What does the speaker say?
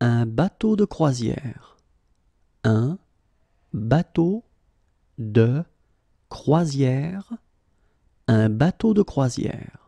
un bateau de croisière. Un bateau de croisière. Un bateau de croisière.